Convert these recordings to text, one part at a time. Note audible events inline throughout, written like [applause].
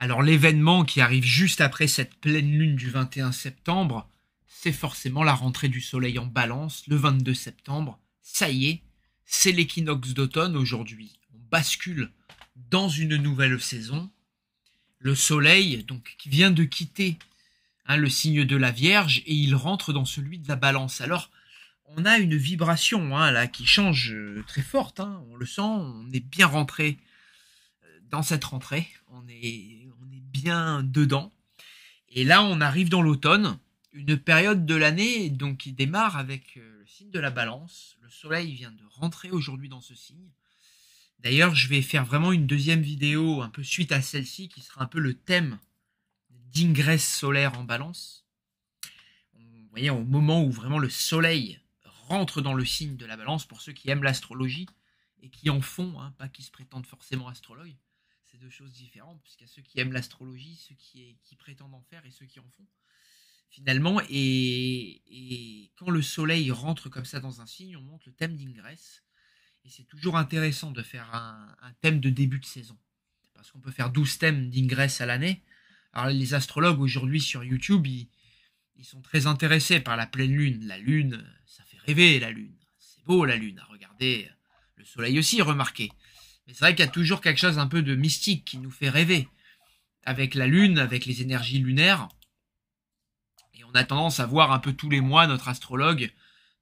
Alors l'événement qui arrive juste après cette pleine lune du 21 septembre, c'est forcément la rentrée du soleil en balance le 22 septembre. Ça y est, c'est l'équinoxe d'automne aujourd'hui. On bascule dans une nouvelle saison. Le soleil, donc, qui vient de quitter hein, le signe de la Vierge et il rentre dans celui de la balance. Alors, on a une vibration hein, là qui change euh, très forte. Hein, on le sent, on est bien rentré dans cette rentrée. On est, bien dedans. Et là, on arrive dans l'automne, une période de l'année qui démarre avec euh, le signe de la balance. Le soleil vient de rentrer aujourd'hui dans ce signe. D'ailleurs, je vais faire vraiment une deuxième vidéo un peu suite à celle-ci qui sera un peu le thème d'ingresse solaire en balance. Vous voyez, au moment où vraiment le soleil rentre dans le signe de la balance, pour ceux qui aiment l'astrologie et qui en font, hein, pas qui se prétendent forcément astrologues, c'est deux choses différentes, puisqu'il y a ceux qui aiment l'astrologie, ceux qui, qui, prétendent en faire et ceux qui en font, finalement. Et, quand le soleil rentre comme ça dans un signe, on monte le thème d'ingresse. Et c'est toujours intéressant de faire un, thème de début de saison, parce qu'on peut faire 12 thèmes d'ingresse à l'année. Alors les astrologues aujourd'hui sur YouTube, ils, ils sont très intéressés par la pleine lune. La lune, ça fait rêver la lune. C'est beau la lune à ah, regarder. Le soleil aussi, remarquez. Mais c'est vrai qu'il y a toujours quelque chose un peu de mystique qui nous fait rêver. Avec la Lune, avec les énergies lunaires. Et on a tendance à voir un peu tous les mois notre astrologue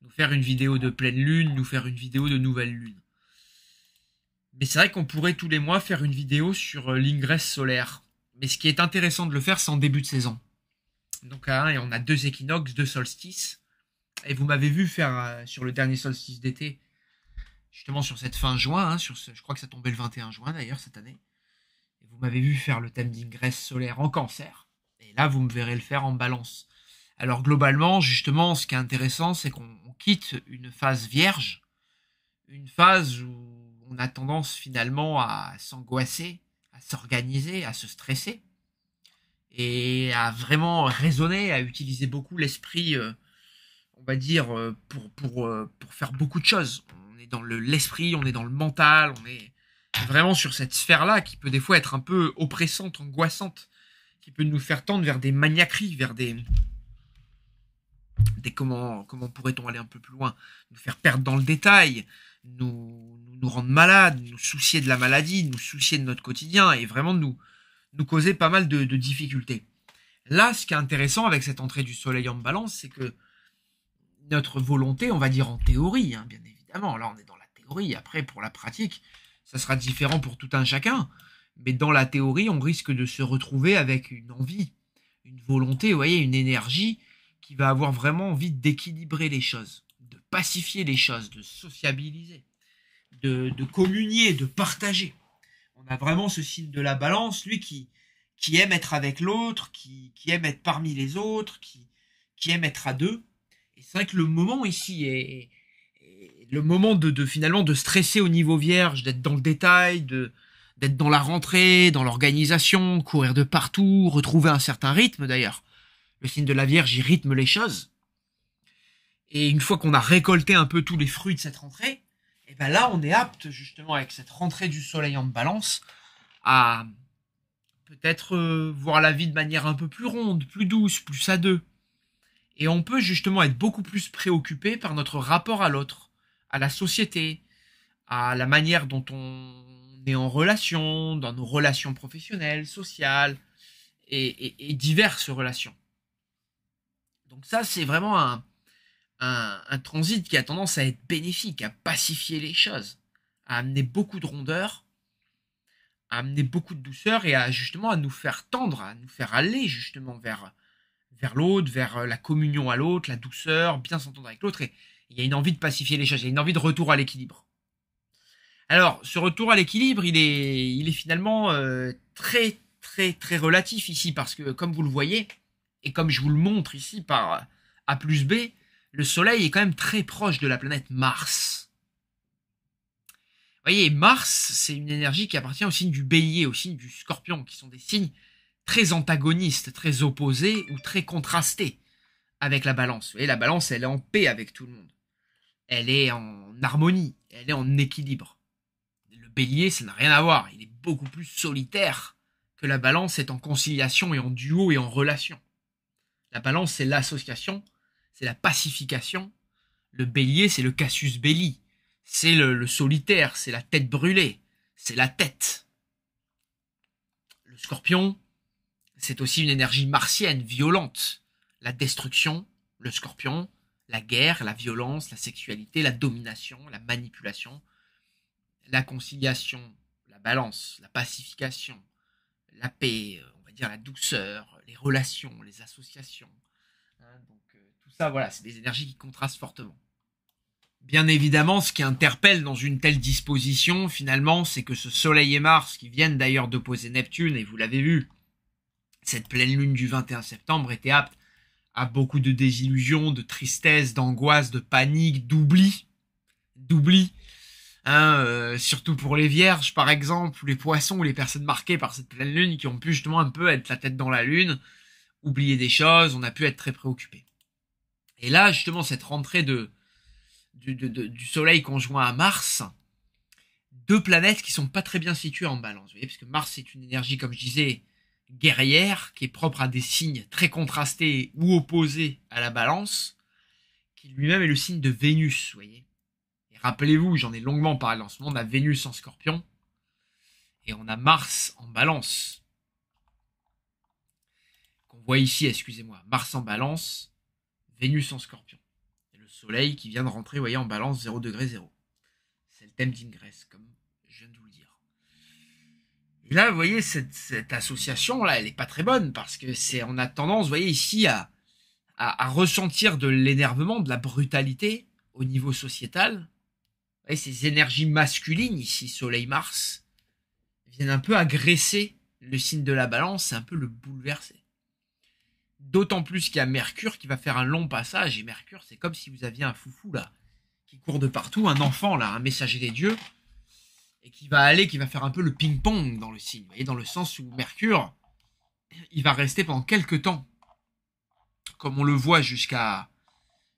nous faire une vidéo de pleine Lune, nous faire une vidéo de nouvelle Lune. Mais c'est vrai qu'on pourrait tous les mois faire une vidéo sur euh, l'ingresse solaire. Mais ce qui est intéressant de le faire, c'est en début de saison. Donc on a deux équinoxes, deux solstices. Et vous m'avez vu faire euh, sur le dernier solstice d'été justement sur cette fin juin, hein, sur je crois que ça tombait le 21 juin d'ailleurs cette année. Et vous m'avez vu faire le thème d'ingresse solaire en cancer, et là vous me verrez le faire en balance. Alors globalement, justement, ce qui est intéressant, c'est qu'on quitte une phase vierge, une phase où on a tendance finalement à s'angoisser, à s'organiser, à se stresser, et à vraiment raisonner, à utiliser beaucoup l'esprit. Euh, on va dire, euh, pour, pour, euh, pour faire beaucoup de choses. On est dans l'esprit, on est dans le mental, on est vraiment sur cette sphère-là qui peut des fois être un peu oppressante, angoissante, qui peut nous faire tendre vers des maniaqueries, vers des, des comment, comment pourrait-on aller un peu plus loin, nous faire perdre dans le détail, nous, nous rendre malades, nous soucier de la maladie, nous soucier de notre quotidien et vraiment nous, nous causer pas mal de difficultés. Là, ce qui est intéressant avec cette entrée du soleil en balance, c'est que notre volonté, on va dire en théorie, hein, bien évidemment. Là, on est dans la théorie. Après, pour la pratique, ça sera différent pour tout un chacun. Mais dans la théorie, on risque de se retrouver avec une envie, une volonté, vous voyez, une énergie qui va avoir vraiment envie d'équilibrer les choses, de pacifier les choses, de sociabiliser, de, communier, de partager. On a vraiment ce signe de la balance, lui qui, qui aime être avec l'autre, qui, qui aime être parmi les autres, qui, qui aime être à deux c'est vrai que le moment ici est, le moment de, finalement de stresser au niveau vierge, d'être dans le détail, de d'être dans la rentrée, dans l'organisation, courir de partout, retrouver un certain rythme d'ailleurs. Le signe de la Vierge, il rythme les choses. Et une fois qu'on a récolté un peu tous les fruits de cette rentrée, et eh ben là, on est apte justement avec cette rentrée du Soleil en Balance à peut-être euh, voir la vie de manière un peu plus ronde, plus douce, plus à deux. Et on peut justement être beaucoup plus préoccupé par notre rapport à l'autre, à la société, à la manière dont on est en relation, dans nos relations professionnelles, sociales et, diverses relations. Donc ça, c'est vraiment un, un, transit qui a tendance à être bénéfique, à pacifier les choses, à amener beaucoup de rondeur, à amener beaucoup de douceur et à justement à nous faire tendre, à nous faire aller justement vers, vers l'autre, vers euh, la communion à l'autre, la douceur, bien s'entendre avec l'autre. Et il y a une envie de pacifier les choses, il y a une envie de retour à l'équilibre. Alors, ce retour à l'équilibre, il est, il est finalement euh, très, très, très relatif ici, parce que comme vous le voyez, et comme je vous le montre ici par A plus B, le Soleil est quand même très proche de la planète Mars. Vous voyez, Mars, c'est une énergie qui appartient au signe du bélier, au signe du scorpion, qui sont des signes très antagoniste, très opposé ou très contrasté avec la balance. Vous voyez, la balance, elle est en paix avec tout le monde. Elle est en harmonie, elle est en équilibre. Le bélier, ça n'a rien à voir. Il est beaucoup plus solitaire que la balance est en conciliation et en duo et en relation. La balance, c'est l'association, c'est la pacification. Le bélier, c'est le Cassus belli. C'est le solitaire, c'est la tête brûlée, c'est la tête. Le scorpion, c'est aussi une énergie martienne, violente. La destruction, le scorpion, la guerre, la violence, la sexualité, la domination, la manipulation, la conciliation, la balance, la pacification, la paix, euh, on va dire la douceur, les relations, les associations. Hein, donc euh, tout ça, voilà, c'est des énergies qui contrastent fortement. Bien évidemment, ce qui interpelle dans une telle disposition, finalement, c'est que ce Soleil et Mars, qui viennent d'ailleurs d'opposer Neptune, et vous l'avez vu, cette pleine lune du 21 septembre était apte à beaucoup de désillusions, de tristesse, d'angoisse, de panique, d'oubli. D'oubli. Hein, euh, surtout pour les vierges, par exemple, ou les poissons, ou les personnes marquées par cette pleine lune qui ont pu justement un peu être la tête dans la lune, oublier des choses, on a pu être très préoccupé. Et là, justement, cette rentrée de, du, du soleil conjoint à Mars, deux planètes qui sont pas très bien situées en balance, vous voyez, parce que Mars est une énergie, comme je disais, guerrière qui est propre à des signes très contrastés ou opposés à la balance, qui lui-même est le signe de Vénus, voyez. Et rappelez-vous, j'en ai longuement parlé en ce moment, on a Vénus en scorpion et on a Mars en balance. Qu'on voit ici, excusez-moi, Mars en balance, Vénus en scorpion. Et le Soleil qui vient de rentrer, voyez, en balance 0°0. C'est le thème d'Ingress, comme là, vous voyez, cette, association-là, elle n'est pas très bonne parce que c'est, on a tendance, vous voyez, ici à, à, à ressentir de l'énervement, de la brutalité au niveau sociétal. Vous ces énergies masculines ici, Soleil-Mars, viennent un peu agresser le signe de la balance, un peu le bouleverser. D'autant plus qu'il y a Mercure qui va faire un long passage, et Mercure, c'est comme si vous aviez un foufou là, qui court de partout, un enfant là, un messager des dieux, et qui va aller, qui va faire un peu le ping-pong dans le signe, vous dans le sens où Mercure, il va rester pendant quelques temps, comme on le voit jusqu'à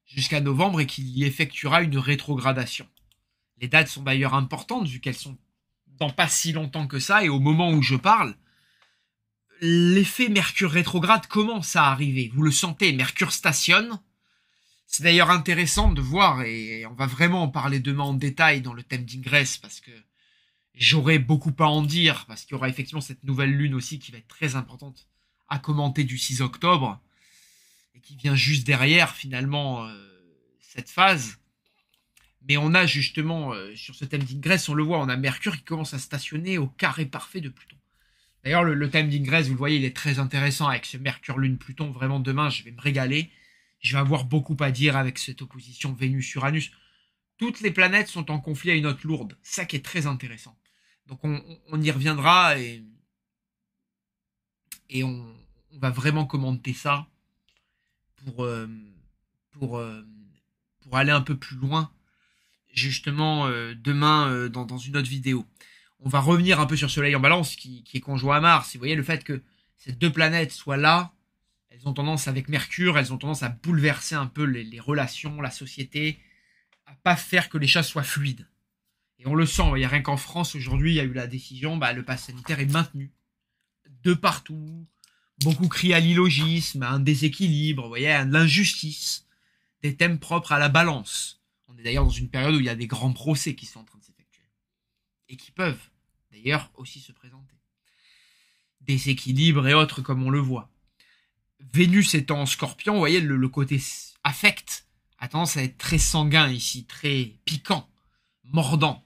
jusqu'à novembre, et qu'il effectuera une rétrogradation. Les dates sont d'ailleurs importantes, vu qu'elles sont dans pas si longtemps que ça, et au moment où je parle, l'effet Mercure rétrograde commence à arriver. Vous le sentez, Mercure stationne. C'est d'ailleurs intéressant de voir, et on va vraiment en parler demain en détail dans le thème d'Ingress, parce que J'aurais beaucoup à en dire, parce qu'il y aura effectivement cette nouvelle lune aussi qui va être très importante à commenter du 6 octobre, et qui vient juste derrière finalement euh, cette phase. Mais on a justement, euh, sur ce thème d'Ingresse, on le voit, on a Mercure qui commence à stationner au carré parfait de Pluton. D'ailleurs, le, thème d'ingrès, vous le voyez, il est très intéressant avec ce Mercure-Lune-Pluton. Vraiment, demain, je vais me régaler. Je vais avoir beaucoup à dire avec cette opposition Vénus-Uranus. Toutes les planètes sont en conflit à une note lourde. Ça qui est très intéressant. Donc on, y reviendra et, et on, va vraiment commenter ça pour, euh, pour, euh, pour aller un peu plus loin justement euh, demain dans, une autre vidéo. On va revenir un peu sur Soleil en balance qui, est conjoint à Mars. Vous voyez le fait que ces deux planètes soient là, elles ont tendance avec Mercure, elles ont tendance à bouleverser un peu les, les relations, la société, à pas faire que les choses soient fluides. Et on le sent, il n'y a rien qu'en France aujourd'hui, il y a eu la décision, bah, le pass sanitaire est maintenu de partout. Beaucoup crient à l'illogisme, à un déséquilibre, vous voyez, à l'injustice, des thèmes propres à la balance. On est d'ailleurs dans une période où il y a des grands procès qui sont en train de s'effectuer et qui peuvent d'ailleurs aussi se présenter. Déséquilibre et autres comme on le voit. Vénus étant en scorpion, vous voyez, le, le côté affecte, a tendance à être très sanguin ici, très piquant, mordant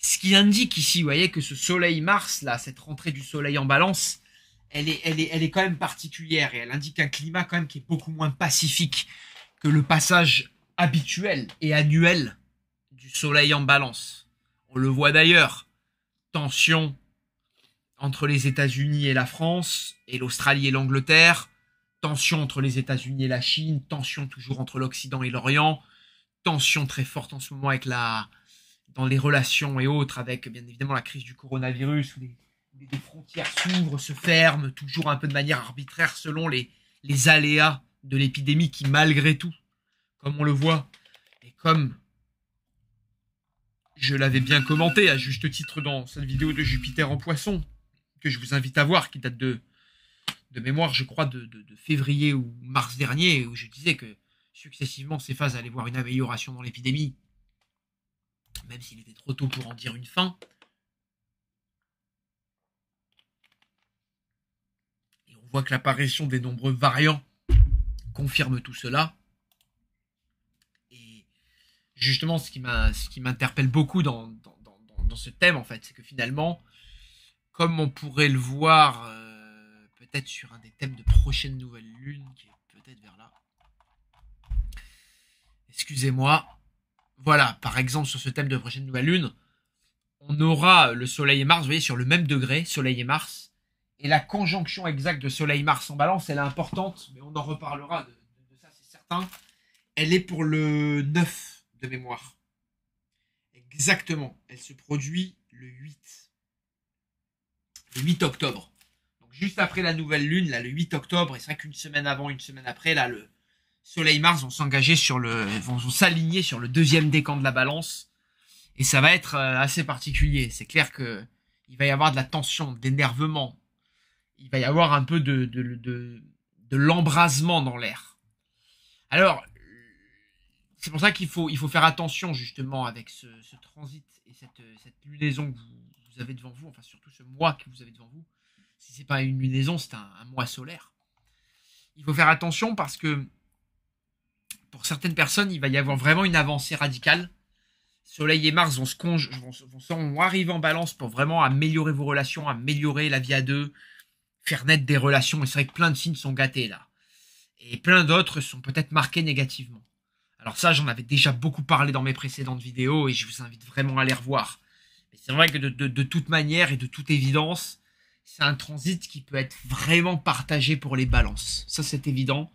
ce qui indique ici, vous voyez, que ce soleil-Mars, là, cette rentrée du soleil en balance, elle est, elle, est, elle est quand même particulière et elle indique un climat quand même qui est beaucoup moins pacifique que le passage habituel et annuel du soleil en balance. On le voit d'ailleurs, tension entre les États-Unis et la France, et l'Australie et l'Angleterre, tension entre les États-Unis et la Chine, tension toujours entre l'Occident et l'Orient, tension très forte en ce moment avec la, dans les relations et autres, avec bien évidemment la crise du coronavirus, où les, frontières s'ouvrent, se ferment, toujours un peu de manière arbitraire selon les, les aléas de l'épidémie qui, malgré tout, comme on le voit, et comme je l'avais bien commenté à juste titre dans cette vidéo de Jupiter en poisson, que je vous invite à voir, qui date de, de mémoire, je crois, de février ou mars dernier, où je disais que successivement ces phases allaient voir une amélioration dans l'épidémie, même s'il était trop tôt pour en dire une fin. Et on voit que l'apparition des nombreux variants confirme tout cela. Et justement, ce qui m'interpelle beaucoup dans, ce thème, en fait, c'est que finalement, comme on pourrait le voir euh, peut-être sur un des thèmes de prochaine nouvelle lune, qui est peut-être vers là. Excusez-moi, voilà, par exemple, sur ce thème de prochaine nouvelle lune, on aura le Soleil et Mars, vous voyez, sur le même degré, Soleil et Mars. Et la conjonction exacte de Soleil-Mars en balance, elle est importante, mais on en reparlera de, ça, c'est certain. Elle est pour le 9 de mémoire. Exactement. Elle se produit le 8. Le 8 octobre. Donc juste après la nouvelle lune, là, le 8 octobre, et c'est vrai qu'une semaine avant, une semaine après, là, le, Soleil Mars vont s'engager sur le, s'aligner sur le deuxième décan de la balance. Et ça va être euh, assez particulier. C'est clair que il va y avoir de la tension, d'énervement. Il va y avoir un peu de, de, l'embrasement dans l'air. Alors, c'est pour ça qu'il faut, il faut faire attention justement avec ce, transit et cette, cette lunaison que vous, avez devant vous, enfin surtout ce mois que vous avez devant vous. Si c'est pas une lunaison, c'est un mois solaire. Il faut faire attention parce que pour certaines personnes, il va y avoir vraiment une avancée radicale. Soleil et Mars vont, se conj vont, vont, vont arriver en balance pour vraiment améliorer vos relations, améliorer la vie à deux, faire naître des relations. Et c'est vrai que plein de signes sont gâtés là. Et plein d'autres sont peut-être marqués négativement. Alors ça, j'en avais déjà beaucoup parlé dans mes précédentes vidéos et je vous invite vraiment à les revoir. Mais c'est vrai que de, toute manière et de toute évidence, c'est un transit qui peut être vraiment partagé pour les balances. Ça, c'est évident.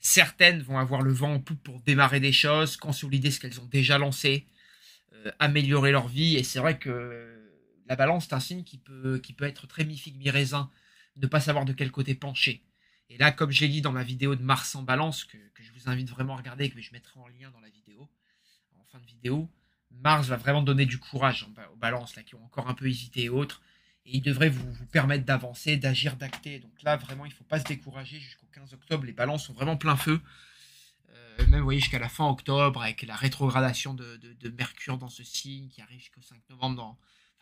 Certaines vont avoir le vent en poupe pour démarrer des choses, consolider ce qu'elles ont déjà lancé, euh, améliorer leur vie. Et c'est vrai que la balance est un signe qui peut, qui peut être très mi-figue, mi-raisin, ne pas savoir de quel côté pencher. Et là, comme j'ai dit dans ma vidéo de Mars en balance, que, je vous invite vraiment à regarder que je mettrai en lien dans la vidéo, en fin de vidéo, Mars va vraiment donner du courage aux balances là, qui ont encore un peu hésité et autres et il devrait vous, permettre d'avancer, d'agir, d'acter. Donc là, vraiment, il ne faut pas se décourager jusqu'au 15 octobre. Les balances sont vraiment plein feu. Euh, même, vous voyez, jusqu'à la fin octobre, avec la rétrogradation de, Mercure dans ce signe qui arrive jusqu'au 5 novembre,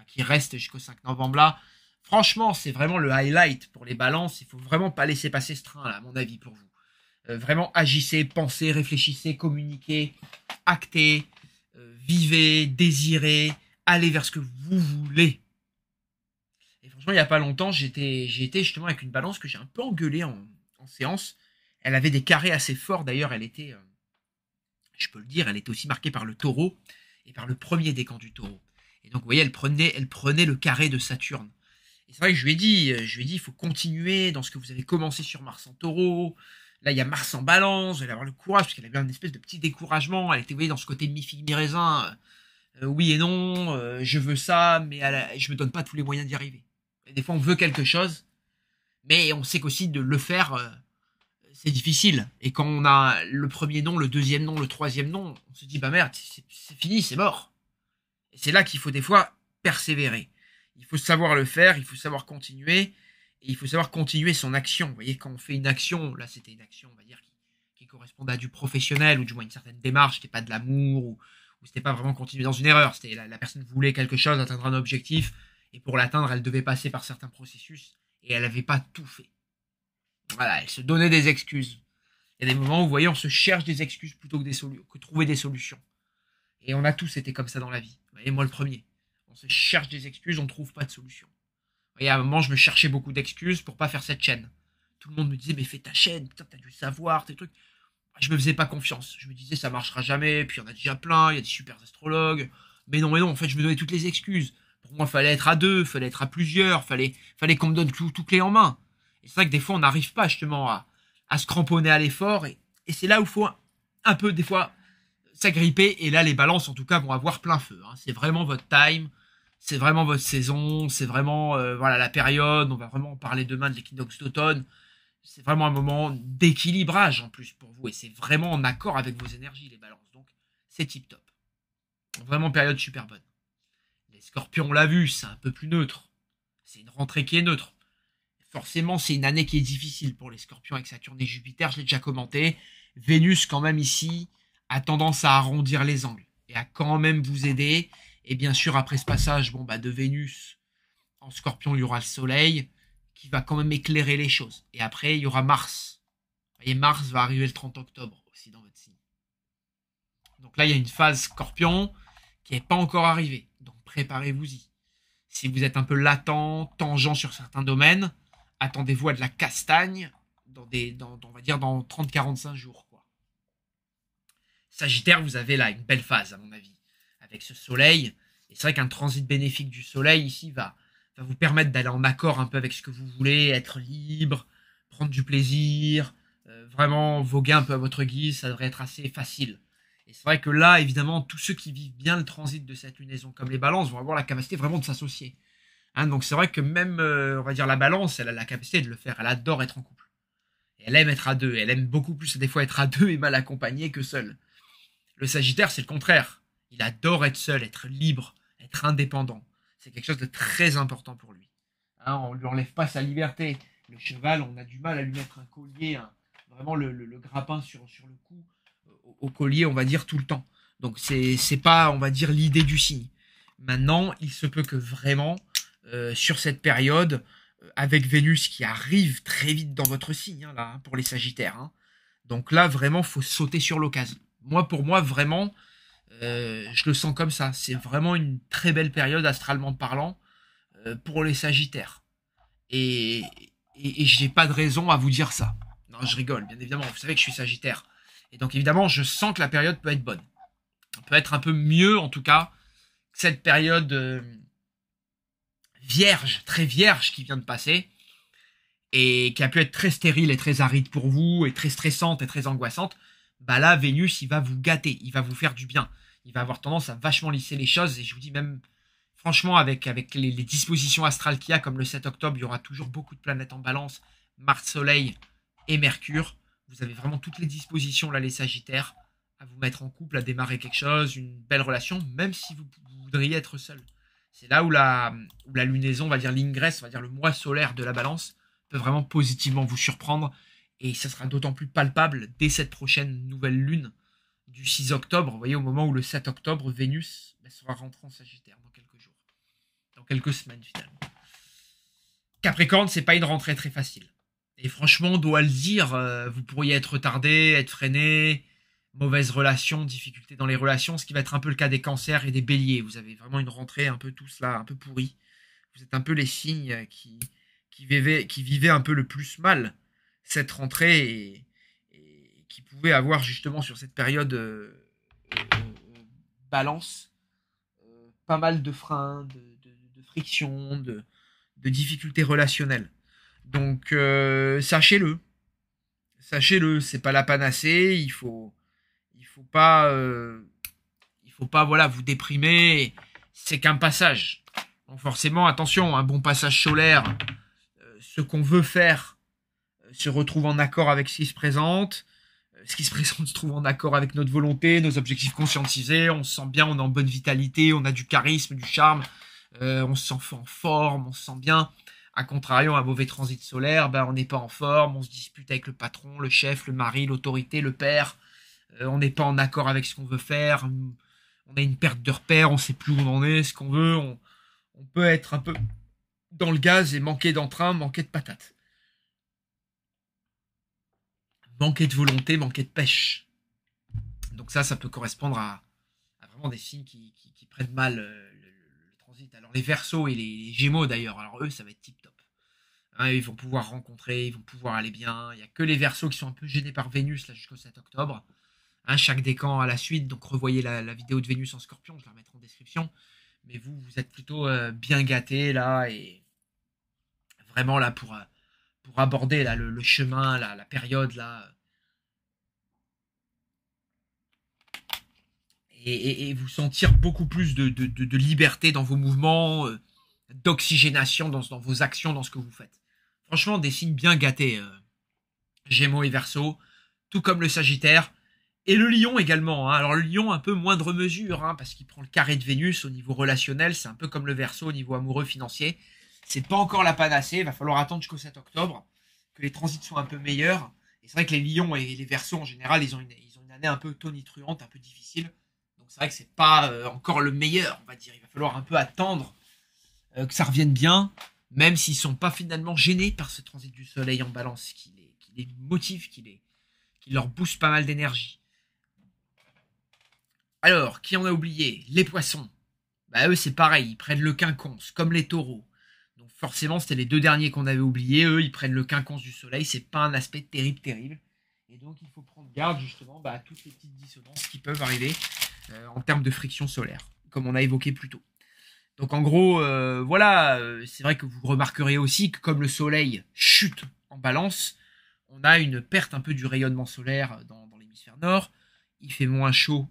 qui reste jusqu'au 5 novembre là. Franchement, c'est vraiment le highlight pour les balances. Il faut vraiment pas laisser passer ce train là, à mon avis, pour vous. Euh, vraiment, agissez, pensez, réfléchissez, communiquez, actez, euh, vivez, désirez, allez vers ce que vous voulez il n'y a pas longtemps, j'étais, justement avec une balance que j'ai un peu engueulée en, séance. Elle avait des carrés assez forts. D'ailleurs, elle était, euh, je peux le dire, elle était aussi marquée par le taureau et par le premier décan du taureau. Et donc, vous voyez, elle prenait, elle prenait le carré de Saturne. Et c'est vrai que je lui ai dit, euh, je lui ai dit, il faut continuer dans ce que vous avez commencé sur Mars en taureau. Là, il y a Mars en balance, elle allez avoir le courage, parce qu'elle avait un espèce de petit découragement. Elle était, vous voyez, dans ce côté mi-figue, mi-raisin. Euh, oui et non, je veux ça, mais je je me donne pas tous les moyens d'y arriver des fois, on veut quelque chose, mais on sait qu'aussi de le faire, euh, c'est difficile. Et quand on a le premier nom, le deuxième nom, le troisième nom, on se dit, bah merde, c'est fini, c'est mort. Et c'est là qu'il faut des fois persévérer. Il faut savoir le faire, il faut savoir continuer, et il faut savoir continuer son action. Vous voyez, quand on fait une action, là c'était une action, on va dire, qui, correspondait correspond à du professionnel, ou du moins une certaine démarche, qui n'était pas de l'amour, ou, ou c'était pas vraiment continuer dans une erreur, c'était la, la personne voulait quelque chose, atteindre un objectif, et pour l'atteindre, elle devait passer par certains processus et elle n'avait pas tout fait. Voilà, elle se donnait des excuses. Il y a des moments où, vous voyez, on se cherche des excuses plutôt que, des que trouver des solutions. Et on a tous été comme ça dans la vie. Vous moi le premier. On se cherche des excuses, on ne trouve pas de solution. Il voyez, à un moment, je me cherchais beaucoup d'excuses pour pas faire cette chaîne. Tout le monde me disait, mais fais ta chaîne, putain, t'as dû savoir, tes trucs. Je me faisais pas confiance. Je me disais, ça marchera jamais, puis on en a déjà plein, il y a des super astrologues. Mais non, mais non, en fait, je me donnais toutes les excuses. Pour moi, fallait être à deux, fallait être à plusieurs, fallait, fallait qu'on me donne tout, tout clé en main. Et c'est vrai que des fois, on n'arrive pas justement à, à se cramponner à l'effort. Et, c'est là où il faut un, peu, des fois, s'agripper. Et là, les balances, en tout cas, vont avoir plein feu. Hein. C'est vraiment votre time, c'est vraiment votre saison, c'est vraiment euh, voilà la période. On va vraiment parler demain de l'équinoxe d'automne. C'est vraiment un moment d'équilibrage en plus pour vous. Et c'est vraiment en accord avec vos énergies, les balances. Donc, c'est tip top. Vraiment période super bonne. Scorpion, on l'a vu, c'est un peu plus neutre. C'est une rentrée qui est neutre. Forcément, c'est une année qui est difficile pour les Scorpions avec Saturne et Jupiter, je l'ai déjà commenté. Vénus, quand même ici, a tendance à arrondir les angles et à quand même vous aider. Et bien sûr, après ce passage bon, bah, de Vénus en Scorpion, il y aura le Soleil qui va quand même éclairer les choses. Et après, il y aura Mars. Et Mars va arriver le 30 octobre aussi dans votre signe. Donc là, il y a une phase Scorpion qui n'est pas encore arrivée préparez-vous-y. Si vous êtes un peu latent, tangent sur certains domaines, attendez-vous à de la castagne dans des, on va dire dans 30-45 jours. Quoi. Sagittaire, vous avez là une belle phase, à mon avis, avec ce soleil. Et c'est vrai qu'un transit bénéfique du soleil ici va, va vous permettre d'aller en accord un peu avec ce que vous voulez, être libre, prendre du plaisir, euh, vraiment voguer un peu à votre guise, ça devrait être assez facile. Et c'est vrai que là, évidemment, tous ceux qui vivent bien le transit de cette lunaison, comme les balances, vont avoir la capacité vraiment de s'associer. Hein, donc c'est vrai que même, euh, on va dire, la balance, elle a la capacité de le faire. Elle adore être en couple. elle aime être à deux. Elle aime beaucoup plus, des fois, être à deux et mal accompagnée que seule. Le Sagittaire, c'est le contraire. Il adore être seul, être libre, être indépendant. C'est quelque chose de très important pour lui. Hein, on ne lui enlève pas sa liberté. Le cheval, on a du mal à lui mettre un collier, vraiment le, le grappin sur, sur le cou au collier, on va dire, tout le temps. Donc c'est c'est pas, on va dire, l'idée du signe. Maintenant, il se peut que vraiment, euh, sur cette période, euh, avec Vénus qui arrive très vite dans votre signe, hein, là, hein, pour les Sagittaires. Hein. Donc là, vraiment, faut sauter sur l'occasion. Moi, pour moi, vraiment, euh, je le sens comme ça. C'est vraiment une très belle période, astralement parlant, pour les Sagittaires. Et, et, et j'ai pas de raison à vous dire ça. Non, je rigole, bien évidemment. Vous savez que je suis Sagittaire. Et donc évidemment, je sens que la période peut être bonne. peut être un peu mieux en tout cas que cette période euh, vierge, très vierge qui vient de passer et qui a pu être très stérile et très aride pour vous et très stressante et très angoissante. Bah là, Vénus, il va vous gâter, il va vous faire du bien. Il va avoir tendance à vachement lisser les choses et je vous dis même franchement avec, avec les dispositions astrales qu'il y a comme le 7 octobre, il y aura toujours beaucoup de planètes en balance, Mars, Soleil et Mercure vous avez vraiment toutes les dispositions, là, les Sagittaires, à vous mettre en couple, à démarrer quelque chose, une belle relation, même si vous, voudriez être seul. C'est là où la, la lunaison, on va dire l'ingresse, on va dire le mois solaire de la balance, peut vraiment positivement vous surprendre. Et ça sera d'autant plus palpable dès cette prochaine nouvelle lune du 6 octobre. Vous voyez, au moment où le 7 octobre, Vénus bah, sera rentrée en Sagittaire dans quelques jours. Dans quelques semaines, finalement. Capricorne, c'est pas une rentrée très facile. Et franchement, on doit le dire, euh, vous pourriez être retardé, être freiné, mauvaise relation, difficulté dans les relations, ce qui va être un peu le cas des cancers et des béliers. Vous avez vraiment une rentrée un peu tout cela, un peu pourrie. Vous êtes un peu les signes euh, qui, qui, vivaient, qui un peu le plus mal cette rentrée et, qui pouvaient avoir justement sur cette période euh, balance pas mal de freins, de, frictions, de difficultés relationnelles. Donc euh, sachez-le, sachez-le, c'est pas la panacée. Il faut, il faut pas, euh, il faut pas voilà vous déprimer. C'est qu'un passage. Donc forcément, attention, un bon passage solaire, euh, ce qu'on veut faire se retrouve en accord avec ce qui se présente. Ce qui se [laughs] présente se trouve en accord avec notre volonté, nos objectifs conscientisés. On se sent bien, on est en bonne vitalité, on a du charisme, du charme, on se sent en forme, on se sent bien. A contrario, un mauvais transit solaire, ben, on n'est pas en forme, on se dispute avec le patron, le chef, le mari, l'autorité, le père, euh, on n'est pas en accord avec ce qu'on veut faire, on a une perte de repère, on sait plus où on en est, ce qu'on veut, on, peut être un peu dans le gaz et manquer d'entrain, manquer de patates. Manquer de volonté, manquer de pêche. Donc ça, ça peut correspondre à, vraiment des signes qui, prennent mal euh, le, transit. Alors les versos et les, les gémeaux d'ailleurs, alors eux, ça va être type Hein, ils vont pouvoir rencontrer, ils vont pouvoir aller bien. Il n'y a que les versos qui sont un peu gênés par Vénus jusqu'au 7 octobre. Un hein, chaque décan à la suite, donc revoyez la, vidéo de Vénus en scorpion, je la remettrai en description. Mais vous, vous êtes plutôt euh, bien gâtés là et vraiment là pour, euh, pour aborder le, chemin, la période là. Et, vous sentir beaucoup plus de, liberté dans vos mouvements, euh, d'oxygénation dans vos actions, dans ce que vous faites. Franchement, des signes bien gâtés. Euh, Gémeaux et Verseau, tout comme le Sagittaire. Et le lion également. Hein. Alors le lion, un peu moindre mesure, hein, parce qu'il prend le carré de Vénus au niveau relationnel. C'est un peu comme le verso au niveau amoureux financier. C'est pas encore la panacée. Il va falloir attendre jusqu'au 7 octobre que les transits soient un peu meilleurs. Et c'est vrai que les lions et les versos en général, ils ont une, année un peu tonitruante, un peu difficile. Donc c'est vrai que c'est pas euh, encore le meilleur, on va dire. Il va falloir un peu attendre euh, que ça revienne bien même s'ils sont pas finalement gênés par ce transit du soleil en balance qui les, qui les motive, qui, les, qui leur booste pas mal d'énergie. Alors, qui en a oublié Les poissons. Bah eux c'est pareil, ils prennent le quinconce, comme les taureaux. Donc forcément c'était les deux derniers qu'on avait oubliés, eux ils prennent le quinconce du soleil, c'est pas un aspect terrible, terrible. Et donc il faut prendre garde justement bah, à toutes les petites dissonances qui peuvent arriver euh, en termes de friction solaire, comme on a évoqué plus tôt. Donc en gros, euh, voilà, euh, c'est vrai que vous remarquerez aussi que comme le soleil chute en balance, on a une perte un peu du rayonnement solaire dans, l'hémisphère nord. Il fait moins chaud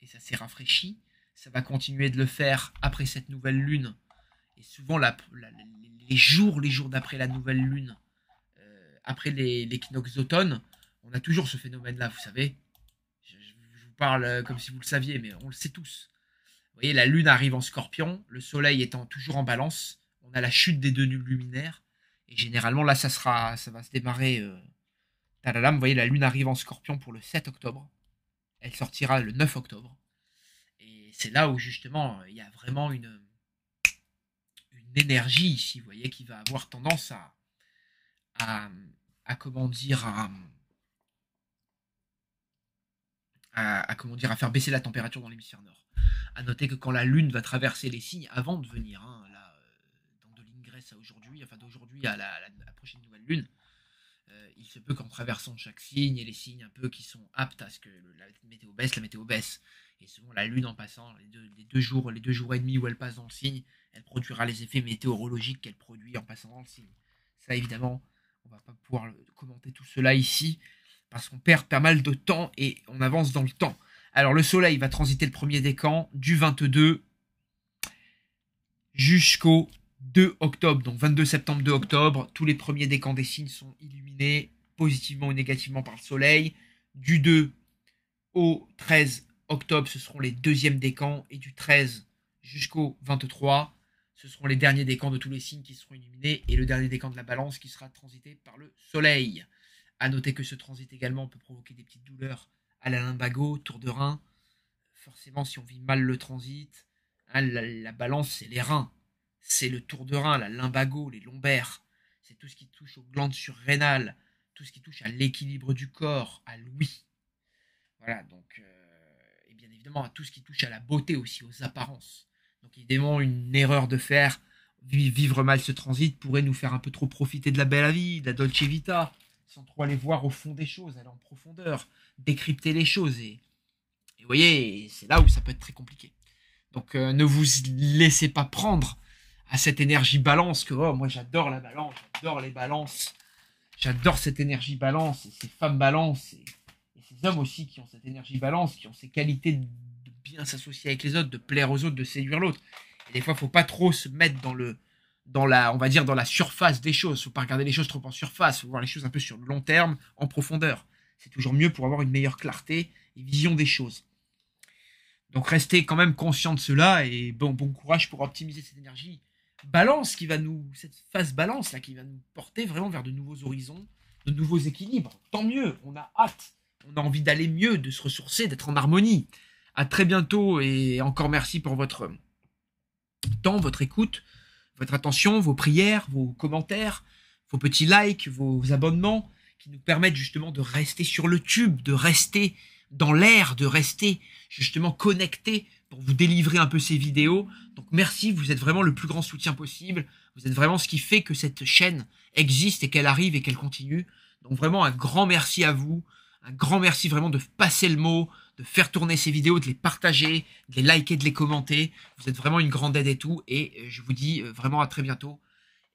et ça s'est rafraîchi. Ça va continuer de le faire après cette nouvelle lune. Et souvent, les jours, les jours d'après la nouvelle lune, euh, après l'équinoxe d'automne, on a toujours ce phénomène-là, vous savez. je, vous parle comme si vous le saviez, mais on le sait tous. Vous voyez, la Lune arrive en scorpion, le Soleil étant toujours en balance, on a la chute des deux nubes luminaires, et généralement là, ça, sera, ça va se démarrer. Euh, vous voyez, la Lune arrive en scorpion pour le 7 octobre, elle sortira le 9 octobre, et c'est là où justement il y a vraiment une, une énergie ici, vous voyez, qui va avoir tendance à, à, comment dire, à, comment dire, à faire baisser la température dans l'hémisphère nord. À noter que quand la Lune va traverser les signes avant de venir, hein, euh, de l'ingresse à aujourd'hui, enfin d'aujourd'hui à, la, prochaine nouvelle Lune, euh, il se peut qu'en traversant chaque signe et les signes un peu qui sont aptes à ce que la météo baisse, la météo baisse. Et selon la Lune en passant les deux, les deux, jours, les deux jours et demi où elle passe dans le signe, elle produira les effets météorologiques qu'elle produit en passant dans le signe. Ça évidemment, on va pas pouvoir commenter tout cela ici parce qu'on perd pas mal de temps et on avance dans le temps. Alors le soleil va transiter le premier décan du 22 jusqu'au 2 octobre, donc 22 septembre 2 octobre, tous les premiers décans des signes sont illuminés positivement ou négativement par le soleil. Du 2 au 13 octobre, ce seront les deuxièmes décans et du 13 jusqu'au 23, ce seront les derniers décans de tous les signes qui seront illuminés et le dernier décan de la balance qui sera transité par le soleil. À noter que ce transit également peut provoquer des petites douleurs à la limbago, tour de rein. Forcément, si on vit mal le transit, hein, la, balance, c'est les reins. C'est le tour de rein, la limbago, les lombaires. C'est tout ce qui touche aux glandes surrénales, tout ce qui touche à l'équilibre du corps, à l'ouïe. Voilà, donc, euh, et bien évidemment à tout ce qui touche à la beauté aussi, aux apparences. Donc évidemment, une erreur de faire vivre mal ce transit pourrait nous faire un peu trop profiter de la belle vie, de la dolce vita, sans trop aller voir au fond des choses, aller en profondeur, décrypter les choses. Et, vous voyez, c'est là où ça peut être très compliqué. Donc euh, ne vous laissez pas prendre à cette énergie balance que oh, moi j'adore la balance, j'adore les balances, j'adore cette énergie balance et ces femmes balance et, ces hommes aussi qui ont cette énergie balance, qui ont ces qualités de bien s'associer avec les autres, de plaire aux autres, de séduire l'autre. Et des fois, il faut pas trop se mettre dans le dans la, on va dire, dans la surface des choses. Faut pas regarder les choses trop en surface. Faut voir les choses un peu sur le long terme, en profondeur. C'est toujours mieux pour avoir une meilleure clarté et vision des choses. Donc restez quand même conscient de cela et bon, bon courage pour optimiser cette énergie. Balance qui va nous, cette phase balance là qui va nous porter vraiment vers de nouveaux horizons, de nouveaux équilibres. Tant mieux, on a hâte, on a envie d'aller mieux, de se ressourcer, d'être en harmonie. À très bientôt et encore merci pour votre temps, votre écoute votre attention, vos prières, vos commentaires, vos petits likes, vos abonnements, qui nous permettent justement de rester sur le tube, de rester dans l'air, de rester justement connecté pour vous délivrer un peu ces vidéos. Donc merci, vous êtes vraiment le plus grand soutien possible. Vous êtes vraiment ce qui fait que cette chaîne existe et qu'elle arrive et qu'elle continue. Donc vraiment un grand merci à vous. Un grand merci vraiment de passer le mot, de faire tourner ces vidéos, de les partager, de les liker, de les commenter. Vous êtes vraiment une grande aide et tout. Et euh, je vous dis euh, vraiment à très bientôt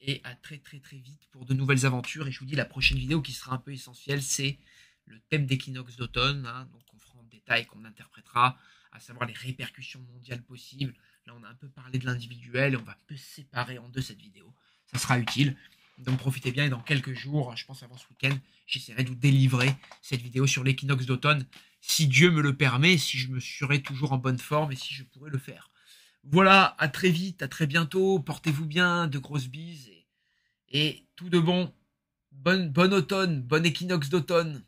et à très très très vite pour de nouvelles aventures. Et je vous dis la prochaine vidéo qui sera un peu essentielle, c'est le thème d'équinoxe d'automne. Hein. donc on fera en détail, qu'on interprétera, à savoir les répercussions mondiales possibles. Là, on a un peu parlé de l'individuel et on va un peu séparer en deux cette vidéo. Ça sera utile. Donc profitez bien et dans quelques jours, je pense avant ce week-end, j'essaierai de vous délivrer cette vidéo sur l'équinoxe d'automne, si Dieu me le permet, si je me serai toujours en bonne forme et si je pourrais le faire. Voilà, à très vite, à très bientôt, portez-vous bien, de grosses bises et, tout de bon. Bonne, bonne automne, bon équinoxe d'automne.